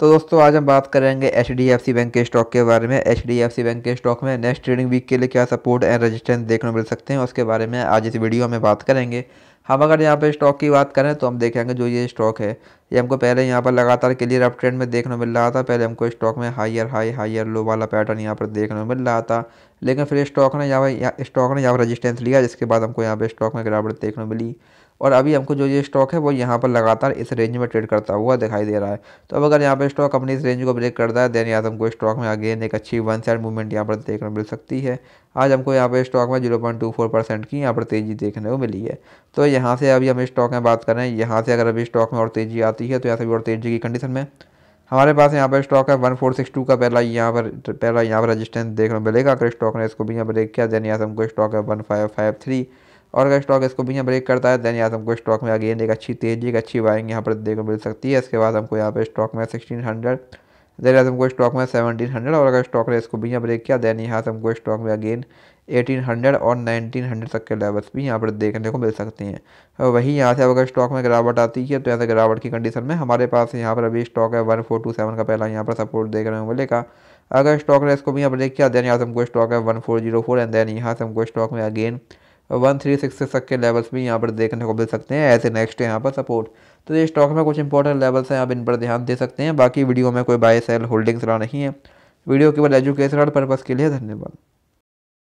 तो दोस्तों आज हम बात करेंगे H D F C bank के स्टॉक के बारे में H D F C bank के स्टॉक में नेक्स्ट ट्रेडिंग वीक के लिए क्या सपोर्ट एंड रेजिस्टेंस देखने मिल सकते हैं उसके बारे में आज इस वीडियो में बात करेंगे हम अगर यहाँ पर स्टॉक की बात करें तो हम देखेंगे जो ये स्टॉक है ये हमको पहले यहाँ पर लगातार क्लियर अप ट्रेंड में देखने मिल रहा था पहले हमको स्टॉक में हायर हाई हायर लो वाला पैटर्न यहाँ पर देखने मिल रहा था लेकिन फिर स्टॉक ने यहाँ पर स्टॉक ने यहाँ पर रजिस्टेंस लिया जिसके बाद हमको यहाँ पर स्टॉक में गिरावट देखने मिली और अभी हमको जो ये स्टॉक है वो यहाँ पर लगातार इस रेंज में ट्रेड करता हुआ दिखाई दे रहा है तो अब अगर यहाँ पर स्टॉक अपनी इस रेंज को ब्रेक करता है देन याद हमको स्टॉक में अगेन एक अच्छी वन साइड मूवमेंट यहाँ पर देखने मिल सकती है आज हमको यहाँ पर स्टॉक में zero point two four percent की यहाँ पर तेज़ी देखने को मिली है तो यहाँ से अभी हम स्टॉक में बात करें यहाँ से अगर अभी स्टॉक में और तेज़ी आती है तो यहाँ से और तेज़ी की कंडीशन में हमारे पास यहाँ पर स्टॉक है वन फोर सिक्स टू का पहला यहाँ पर पहला यहाँ पर रजिस्टेंस देखने को मिलेगा अगर स्टॉक ने इसको भी यहाँ ब्रेक किया देन यहाँ से हमको स्टॉक है वन फाइव फाइव थ्री और अगर स्टॉक इसको भी यहाँ ब्रेक करता है देन यहाँ हमको स्टॉक में अगेन एक अच्छी तेजी एक अच्छी बाइंग यहाँ पर देखने को मिल सकती है इसके बाद हमको यहाँ पर स्टॉक में सिक्सटीन हंड्रेड देन यहाँ हमको स्टॉक में सेवनटीन हंड्रेड और अगर स्टॉक ने इसको भी यहाँ ब्रेक किया देन यहाँ से हमको स्टॉक में अगेन एटीन हंड्रेड और नाइनटीन हंड्रेड तक के लेवल्स भी यहाँ पर देखने को मिल सकते हैं वही यहाँ से अगर स्टॉक में गिरावट आती है तो यहाँ से गिरावट की कंडीशन में हमारे पास यहाँ पर अभी स्टॉक है वन फोर टू सेवन का पहला यहाँ पर सपोर्ट देख रहे हैं बोले का अगर स्टॉक ने इसको भी यहाँ ब्रेक किया देन यहाँ से हमको स्टॉक है one four zero four and then यहाँ से हमको स्टॉक में अगेन वन थ्री सिक्स तक के लेवल्स भी यहाँ पर देखने को मिल सकते हैं ऐसे नेक्स्ट है यहाँ पर सपोर्ट तो ये स्टॉक में कुछ इंपॉर्टेंट लेवल्स हैं आप इन पर ध्यान दे सकते हैं बाकी वीडियो में कोई बाय सेल होल्डिंग्स रहा नहीं है वीडियो केवल एजुकेशनल पर्पज़ के लिए धन्यवाद